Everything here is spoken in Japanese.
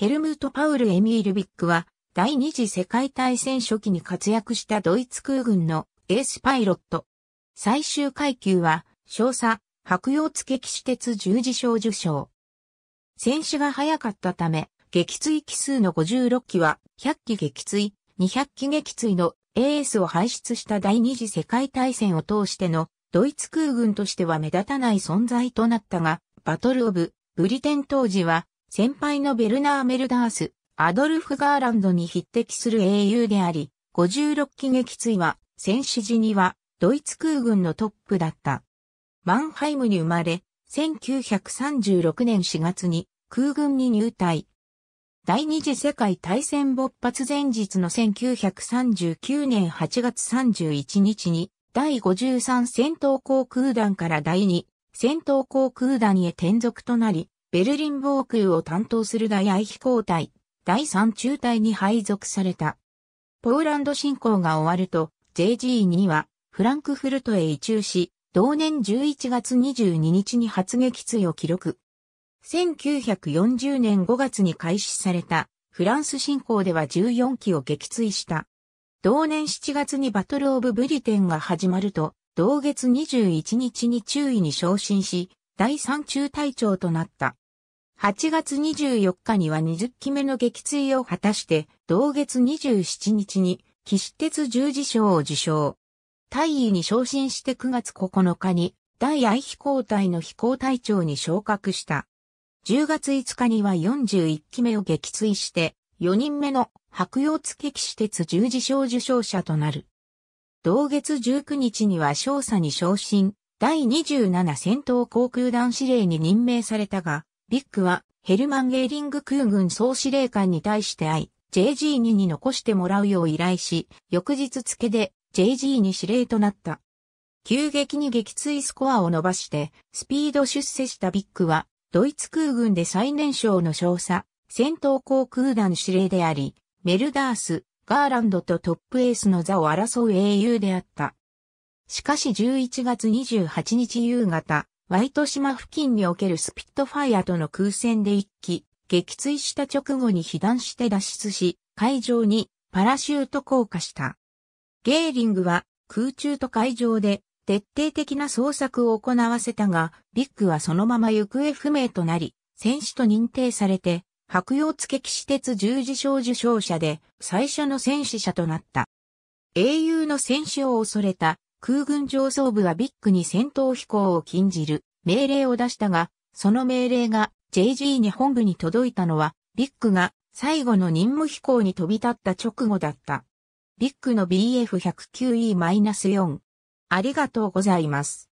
ヘルムート・パウル・エミール・ビックは、第二次世界大戦初期に活躍したドイツ空軍のエースパイロット。最終階級は、少佐、白洋付騎士鉄十字章受章。戦死が早かったため、撃墜機数の56機は、100機撃墜、200機撃墜のエースを排出した第二次世界大戦を通しての、ドイツ空軍としては目立たない存在となったが、バトルオブ、ブリテン当時は、先輩のベルナー・メルダース、アドルフ・ガーランドに匹敵する英雄であり、56機撃墜は、戦死時には、ドイツ空軍のトップだった。マンハイムに生まれ、1936年4月に空軍に入隊。第二次世界大戦勃発前日の1939年8月31日に、第53戦闘航空団から第2戦闘航空団へ転属となり、ベルリン防空を担当する大愛飛行隊、第3中隊に配属された。ポーランド侵攻が終わると、JG2 はフランクフルトへ移駐し、同年11月22日に発撃墜を記録。1940年5月に開始されたフランス侵攻では14機を撃墜した。同年7月にバトルオブブリテンが始まると、同月21日に注意に昇進し、第3中隊長となった。8月24日には20期目の撃墜を果たして、同月27日に、騎士鉄十字章を受賞。大尉に昇進して9月9日に、大愛飛行隊の飛行隊長に昇格した。10月5日には41期目を撃墜して、4人目の白洋付騎士鉄十字章受賞者となる。同月19日には少佐に昇進、第27戦闘航空団司令に任命されたが、ビッグはヘルマン・ゲーリング空軍総司令官に対して IJG2 に残してもらうよう依頼し、翌日付で JG2 司令となった。急激に撃墜スコアを伸ばして、スピード出世したビッグは、ドイツ空軍で最年少の少佐、戦闘航空団司令であり、メルダース、ガーランドとトップエースの座を争う英雄であった。しかし11月28日夕方、ワイト島付近におけるスピットファイアとの空戦で一機、撃墜した直後に被弾して脱出し、海上にパラシュート降下した。ゲーリングは空中と海上で徹底的な捜索を行わせたが、ビッグはそのまま行方不明となり、戦死と認定されて、白洋付騎士鉄十字章受賞者で最初の戦死者となった。英雄の戦死を恐れた空軍上層部はビッグに戦闘飛行を禁じる命令を出したが、その命令が JG 日本部に届いたのは、ビッグが最後の任務飛行に飛び立った直後だった。ビッグの BF109E-4。ありがとうございます。